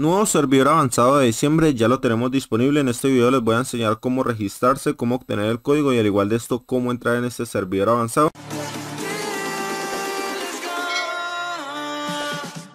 Nuevo servidor avanzado de diciembre ya lo tenemos disponible. En este video les voy a enseñar cómo registrarse, cómo obtener el código y al igual de esto cómo entrar en este servidor avanzado.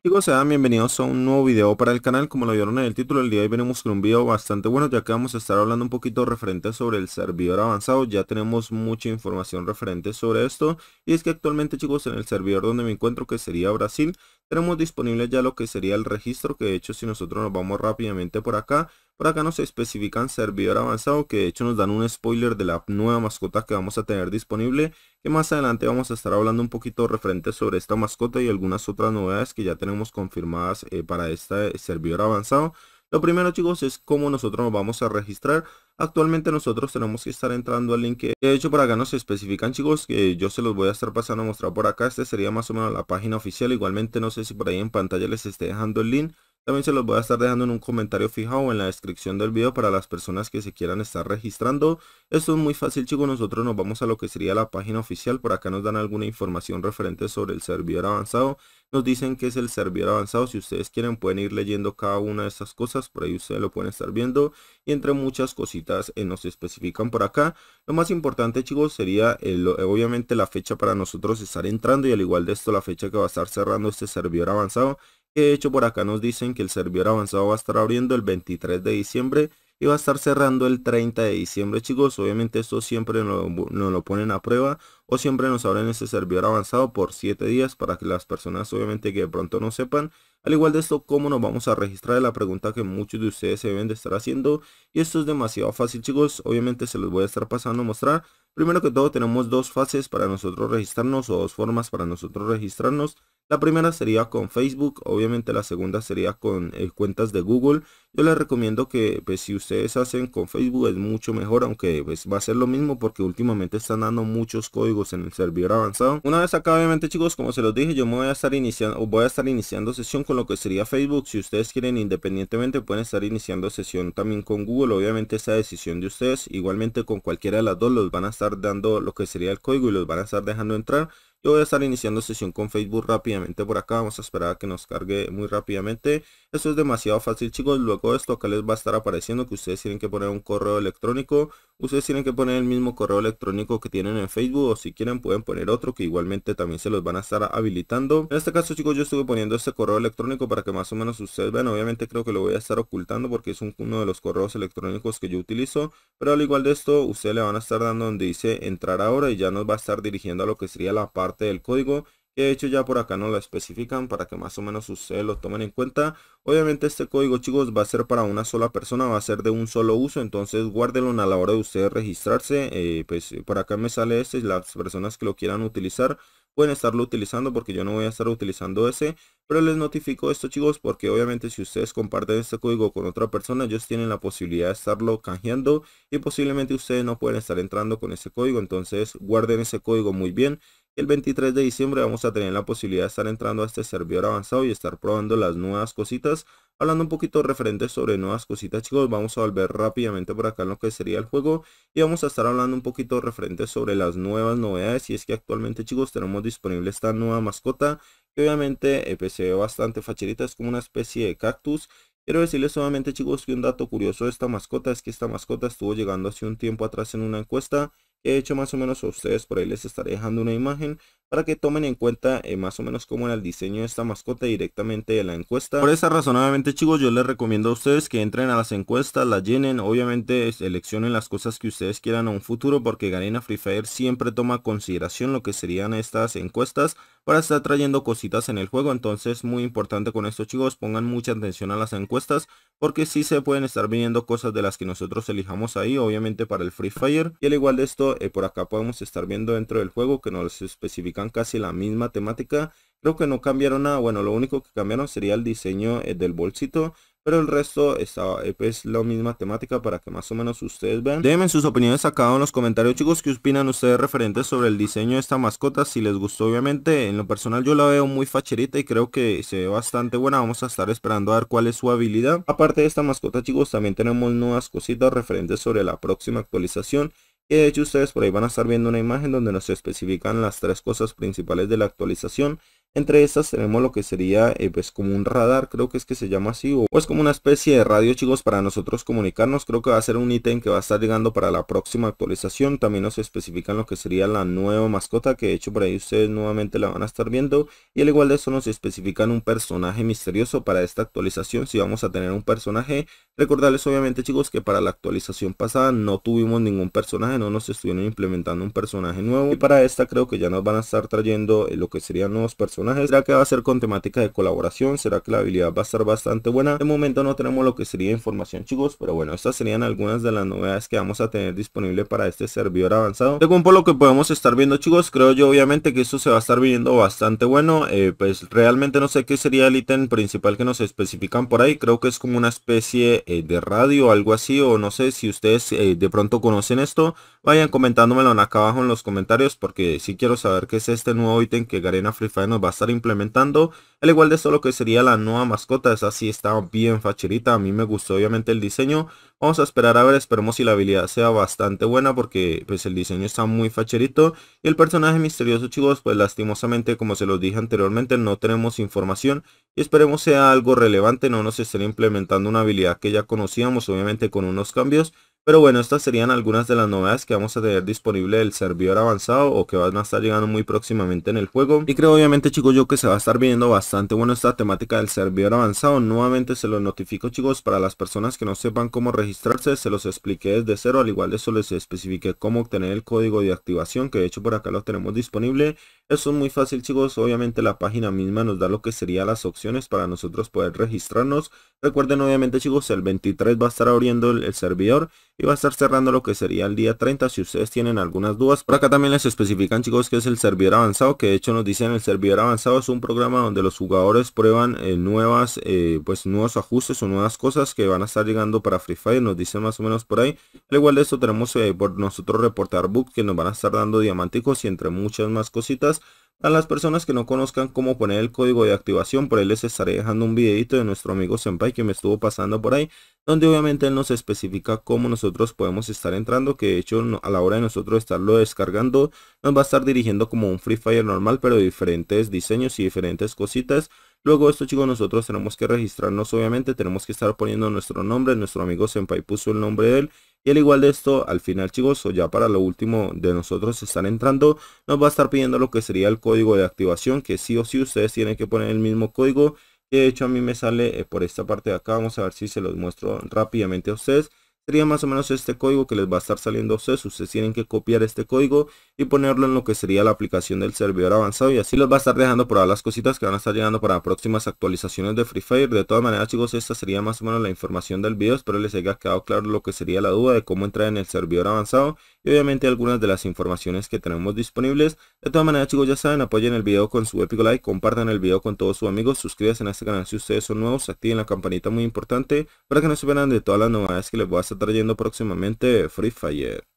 Chicos, sean bienvenidos a un nuevo video para el canal, como lo vieron en el título, el día de hoy venimos con un video bastante bueno, ya que vamos a estar hablando un poquito referente sobre el servidor avanzado, ya tenemos mucha información referente sobre esto, y es que actualmente chicos, en el servidor donde me encuentro, que sería Brasil, tenemos disponible ya lo que sería el registro, que de hecho si nosotros nos vamos rápidamente por acá, por acá nos especifican servidor avanzado, que de hecho nos dan un spoiler de la nueva mascota que vamos a tener disponible, que más adelante vamos a estar hablando un poquito referente sobre esta mascota y algunas otras novedades que ya tenemos confirmadas eh, para este servidor avanzado. Lo primero chicos es cómo nosotros nos vamos a registrar. Actualmente nosotros tenemos que estar entrando al link. De hecho por acá nos especifican chicos que yo se los voy a estar pasando a mostrar por acá. Este sería más o menos la página oficial. Igualmente no sé si por ahí en pantalla les esté dejando el link. También se los voy a estar dejando en un comentario fijado o en la descripción del video para las personas que se quieran estar registrando. Esto es muy fácil chicos, nosotros nos vamos a lo que sería la página oficial, por acá nos dan alguna información referente sobre el servidor avanzado. Nos dicen que es el servidor avanzado, si ustedes quieren pueden ir leyendo cada una de estas cosas, por ahí ustedes lo pueden estar viendo. Y entre muchas cositas eh, nos especifican por acá. Lo más importante chicos sería obviamente la fecha para nosotros estar entrando y al igual de esto la fecha que va a estar cerrando este servidor avanzado de hecho por acá nos dicen que el servidor avanzado va a estar abriendo el 23 de diciembre y va a estar cerrando el 30 de diciembre chicos obviamente esto siempre nos, lo ponen a prueba o siempre nos abren ese servidor avanzado por 7 días para que las personas obviamente que de pronto no sepan al igual de esto cómo nos vamos a registrar es la pregunta que muchos de ustedes se deben de estar haciendo y esto es demasiado fácil chicos obviamente se los voy a estar pasando a mostrar primero que todo tenemos dos fases para nosotros registrarnos o dos formas para nosotros registrarnos la primera sería con Facebook, obviamente la segunda sería con eh, cuentas de Google. Yo les recomiendo que pues, si ustedes hacen con Facebook es mucho mejor, aunque pues, va a ser lo mismo porque últimamente están dando muchos códigos en el servidor avanzado. Una vez acá, obviamente chicos, como se los dije, yo voy a estar iniciando, o voy a estar iniciando sesión con lo que sería Facebook. Si ustedes quieren independientemente pueden estar iniciando sesión también con Google. Obviamente esa decisión de ustedes, igualmente con cualquiera de las dos los van a estar dando lo que sería el código y los van a estar dejando entrar. Yo voy a estar iniciando sesión con Facebook rápidamente por acá. Vamos a esperar a que nos cargue muy rápidamente. Eso es demasiado fácil chicos. Luego de esto acá les va a estar apareciendo que ustedes tienen que poner un correo electrónico. Ustedes tienen que poner el mismo correo electrónico que tienen en Facebook o si quieren pueden poner otro que igualmente también se los van a estar habilitando. En este caso chicos yo estuve poniendo este correo electrónico para que más o menos ustedes vean. Obviamente creo que lo voy a estar ocultando porque es uno de los correos electrónicos que yo utilizo. Pero al igual de esto ustedes le van a estar dando donde dice entrar ahora y ya nos va a estar dirigiendo a lo que sería la parte del código que de hecho ya por acá no lo especifican para que más o menos ustedes lo tomen en cuenta. Obviamente este código chicos va a ser para una sola persona, va a ser de un solo uso, entonces guárdenlo a la hora de ustedes registrarse. Eh, pues por acá me sale este, las personas que lo quieran utilizar pueden estarlo utilizando porque yo no voy a estar utilizando ese. Pero les notifico esto chicos porque obviamente si ustedes comparten este código con otra persona ellos tienen la posibilidad de estarlo canjeando y posiblemente ustedes no pueden estar entrando con ese código. Entonces guarden ese código muy bien el 23 de diciembre vamos a tener la posibilidad de estar entrando a este servidor avanzado y estar probando las nuevas cositas. Hablando un poquito referente sobre nuevas cositas chicos, vamos a volver rápidamente por acá en lo que sería el juego. Y vamos a estar hablando un poquito referente sobre las nuevas novedades. Y es que actualmente chicos tenemos disponible esta nueva mascota. Que obviamente eh, pues, ve bastante facherita, es como una especie de cactus. Quiero decirles solamente chicos que un dato curioso de esta mascota es que esta mascota estuvo llegando hace un tiempo atrás en una encuesta he hecho más o menos a ustedes, por ahí les estaré dejando una imagen para que tomen en cuenta eh, más o menos cómo era el diseño de esta mascota directamente de la encuesta. Por esa razón, obviamente chicos, yo les recomiendo a ustedes que entren a las encuestas, la llenen, obviamente seleccionen las cosas que ustedes quieran a un futuro porque Garena Free Fire siempre toma consideración lo que serían estas encuestas para estar trayendo cositas en el juego, entonces muy importante con esto chicos, pongan mucha atención a las encuestas porque si sí se pueden estar viendo cosas de las que nosotros elijamos ahí, obviamente para el Free Fire y al igual de esto, eh, por acá podemos estar viendo dentro del juego que nos especifica casi la misma temática. Creo que no cambiaron nada. Bueno, lo único que cambiaron sería el diseño eh, del bolsito. Pero el resto está, eh, es pues, la misma temática para que más o menos ustedes vean. Déjenme sus opiniones acá en los comentarios chicos. que opinan ustedes referentes sobre el diseño de esta mascota? Si les gustó obviamente. En lo personal yo la veo muy facherita y creo que se ve bastante buena. Vamos a estar esperando a ver cuál es su habilidad. Aparte de esta mascota chicos también tenemos nuevas cositas referentes sobre la próxima actualización. Y de hecho ustedes por ahí van a estar viendo una imagen donde nos especifican las tres cosas principales de la actualización entre estas tenemos lo que sería eh, pues como un radar, creo que es que se llama así, o es pues, como una especie de radio chicos para nosotros comunicarnos. Creo que va a ser un ítem que va a estar llegando para la próxima actualización. También nos especifican lo que sería la nueva mascota, que de hecho por ahí ustedes nuevamente la van a estar viendo. Y al igual de eso nos especifican un personaje misterioso para esta actualización, si vamos a tener un personaje. Recordarles obviamente chicos que para la actualización pasada no tuvimos ningún personaje, no nos estuvieron implementando un personaje nuevo. Y para esta creo que ya nos van a estar trayendo eh, lo que serían nuevos personajes ¿Será que va a ser con temática de colaboración? ¿Será que la habilidad va a estar bastante buena? De momento no tenemos lo que sería información chicos, pero bueno, estas serían algunas de las novedades que vamos a tener disponible para este servidor avanzado. Según por lo que podemos estar viendo chicos, creo yo obviamente que esto se va a estar viendo bastante bueno. Eh, pues realmente no sé qué sería el ítem principal que nos especifican por ahí. Creo que es como una especie eh, de radio o algo así, o no sé si ustedes eh, de pronto conocen esto, vayan comentándomelo acá abajo en los comentarios porque si sí quiero saber qué es este nuevo ítem que Garena Free Fire nos va a estar implementando. Al igual de eso lo que sería la nueva mascota, es así está bien facherita, a mí me gustó obviamente el diseño. Vamos a esperar a ver, esperemos si la habilidad sea bastante buena porque pues el diseño está muy facherito. Y el personaje misterioso chicos, pues lastimosamente como se los dije anteriormente no tenemos información y esperemos sea algo relevante, no nos estén implementando una habilidad que ya conocíamos obviamente con unos cambios pero bueno, estas serían algunas de las novedades que vamos a tener disponible del servidor avanzado o que van a estar llegando muy próximamente en el juego. Y creo obviamente chicos yo que se va a estar viendo bastante bueno esta temática del servidor avanzado. Nuevamente se los notifico chicos para las personas que no sepan cómo registrarse, se los expliqué desde cero. Al igual de eso les especifique cómo obtener el código de activación que de hecho por acá lo tenemos disponible. Eso es muy fácil chicos, obviamente la página misma nos da lo que serían las opciones para nosotros poder registrarnos. Recuerden obviamente chicos el 23 va a estar abriendo el servidor y va a estar cerrando lo que sería el día 30 si ustedes tienen algunas dudas. Por acá también les especifican chicos que es el servidor avanzado, que de hecho nos dicen el servidor avanzado es un programa donde los jugadores prueban eh, nuevas, eh, pues nuevos ajustes o nuevas cosas que van a estar llegando para Free Fire, nos dicen más o menos por ahí. Al igual de esto tenemos eh, por nosotros reportar book que nos van a estar dando diamanticos y entre muchas más cositas. A las personas que no conozcan cómo poner el código de activación, por ahí les estaré dejando un videito de nuestro amigo Senpai que me estuvo pasando por ahí, donde obviamente él nos especifica cómo nosotros podemos estar entrando, que de hecho a la hora de nosotros estarlo descargando, nos va a estar dirigiendo como un Free Fire normal, pero diferentes diseños y diferentes cositas. Luego esto chicos nosotros tenemos que registrarnos obviamente, tenemos que estar poniendo nuestro nombre, nuestro amigo Senpai puso el nombre de él y al igual de esto, al final chicos, o ya para lo último de nosotros están entrando, nos va a estar pidiendo lo que sería el código de activación, que sí o sí ustedes tienen que poner el mismo código. de hecho a mí me sale eh, por esta parte de acá, vamos a ver si se los muestro rápidamente a ustedes sería más o menos este código que les va a estar saliendo a ustedes. Ustedes tienen que copiar este código y ponerlo en lo que sería la aplicación del servidor avanzado y así los va a estar dejando probar las cositas que van a estar llegando para próximas actualizaciones de Free Fire. De todas maneras chicos, esta sería más o menos la información del video. Espero les haya quedado claro lo que sería la duda de cómo entrar en el servidor avanzado y obviamente algunas de las informaciones que tenemos disponibles. De todas maneras chicos ya saben, apoyen el video con su épico like, compartan el video con todos sus amigos, suscríbanse a este canal si ustedes son nuevos, activen la campanita muy importante para que no se pierdan de todas las novedades que les voy a estar trayendo próximamente Free Fire.